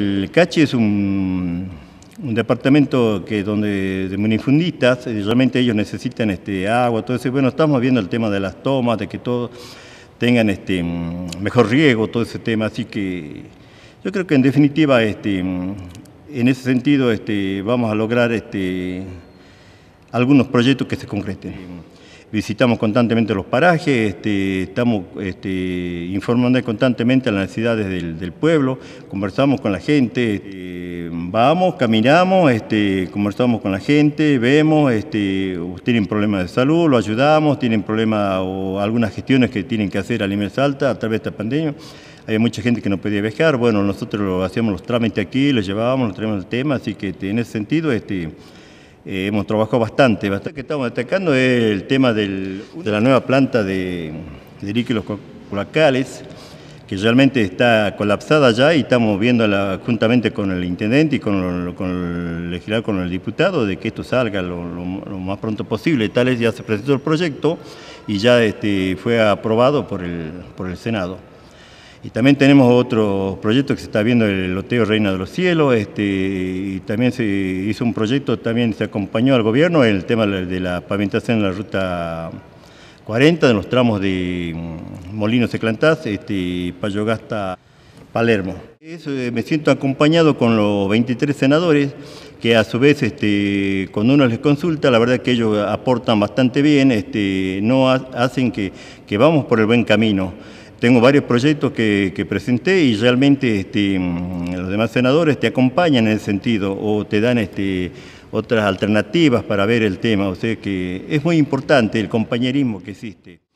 El Cachi es un, departamento que donde de minifundistas, realmente ellos necesitan este, agua, todo Bueno, estamos viendo el tema de las tomas, de que todos tengan este, mejor riego, todo ese tema. Así que yo creo que en definitiva, este, en ese sentido, este, vamos a lograr este, algunos proyectos que se concreten visitamos constantemente los parajes, este, estamos este, informando constantemente a las necesidades del, pueblo, conversamos con la gente, este, vamos, caminamos, conversamos con la gente, vemos, tienen problemas de salud, lo ayudamos, tienen problemas o algunas gestiones que tienen que hacer a nivel alta a través de esta pandemia. hay mucha gente que no podía viajar, bueno, nosotros lo hacíamos los trámites aquí, los llevábamos, los traíamos el tema, así que en ese sentido, este, eh, hemos trabajado bastante, bastante. Lo que estamos destacando es el tema de la nueva planta de, de líquidos que realmente está colapsada ya y estamos viendo juntamente con el intendente y con, el legislador, con el diputado, de que esto salga lo, más pronto posible. Tal es ya se presentó el proyecto y ya este, fue aprobado por el Senado. Y también tenemos otro proyecto que se está viendo, el loteo Reina de los Cielos, este, y también se hizo un proyecto, también se acompañó al gobierno el tema de la pavimentación en la ruta 40, de los tramos de mm, Molinos Eclantás, este, Payogasta, Palermo. Eh, me siento acompañado con los 23 senadores, que a su vez este, cuando uno les consulta, la verdad que ellos aportan bastante bien, este, no hacen que, que vamos por el buen camino tengo varios proyectos que, presenté y realmente este, mm, los demás senadores te acompañan en el sentido o te dan este, otras alternativas para ver el tema. O sea que es muy importante el compañerismo que existe.